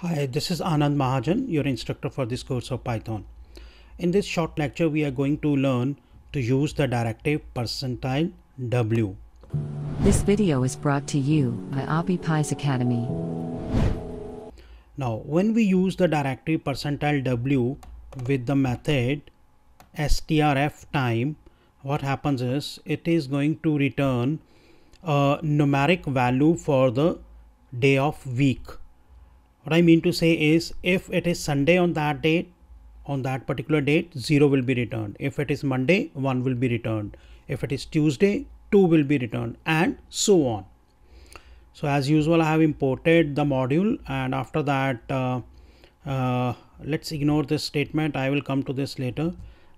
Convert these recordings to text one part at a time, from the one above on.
Hi, this is Anand Mahajan, your instructor for this course of Python. In this short lecture, we are going to learn to use the directive percentile W. This video is brought to you by Appy Pies Academy. Now, when we use the directive percentile W with the method strf time, what happens is it is going to return a numeric value for the day of week what I mean to say is if it is Sunday on that date, on that particular date, 0 will be returned. If it is Monday, 1 will be returned. If it is Tuesday, 2 will be returned and so on. So as usual, I have imported the module and after that, uh, uh, let's ignore this statement. I will come to this later.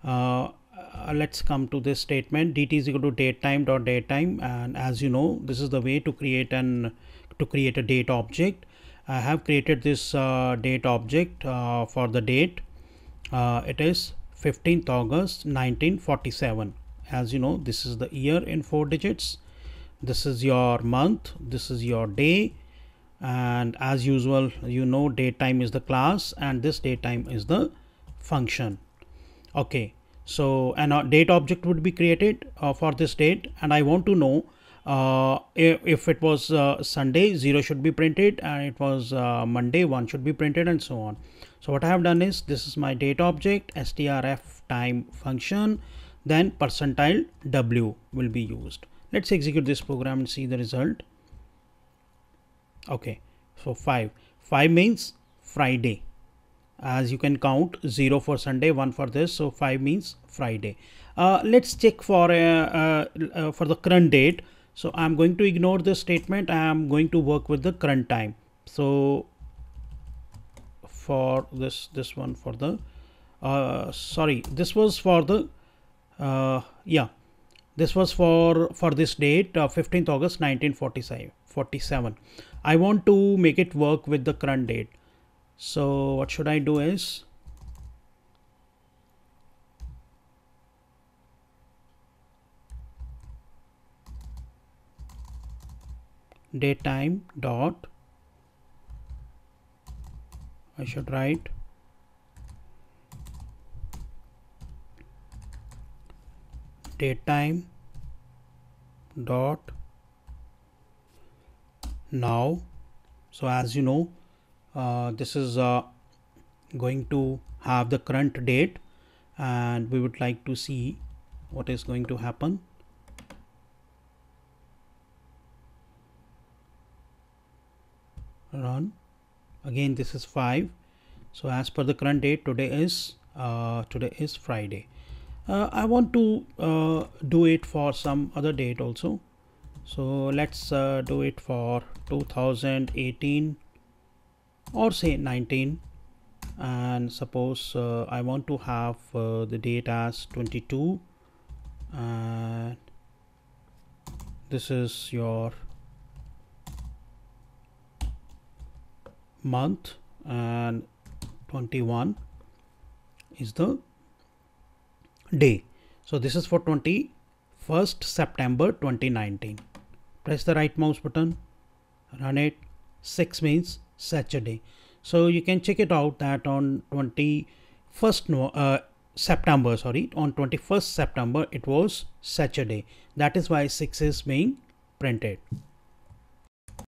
Uh, uh let's come to this statement dt is equal to datetime dot datetime and as you know this is the way to create an to create a date object I have created this uh, date object uh, for the date. Uh, it is 15th August 1947. As you know, this is the year in four digits. This is your month. This is your day. And as usual, you know, datetime is the class and this datetime is the function. Okay. So an date object would be created uh, for this date. And I want to know uh, if it was uh, Sunday, 0 should be printed and it was uh, Monday, 1 should be printed and so on. So what I have done is this is my date object strf time function then percentile w will be used. Let's execute this program and see the result. Okay, so 5. 5 means Friday as you can count 0 for Sunday 1 for this so 5 means Friday. Uh, let's check for uh, for the current date so I'm going to ignore this statement. I'm going to work with the current time. So for this, this one for the, uh, sorry, this was for the, uh, yeah, this was for, for this date, uh, 15th August, 1947, 47. I want to make it work with the current date. So what should I do is daytime dot I should write daytime dot now so as you know uh, this is uh, going to have the current date and we would like to see what is going to happen run again this is 5 so as per the current date today is uh, today is Friday uh, I want to uh, do it for some other date also so let's uh, do it for 2018 or say 19 and suppose uh, I want to have uh, the date as 22 and this is your month and 21 is the day. So this is for 21st September 2019. Press the right mouse button, run it. 6 means Saturday. So you can check it out that on 21st no, uh, September, sorry, on 21st September it was Saturday. That is why 6 is being printed.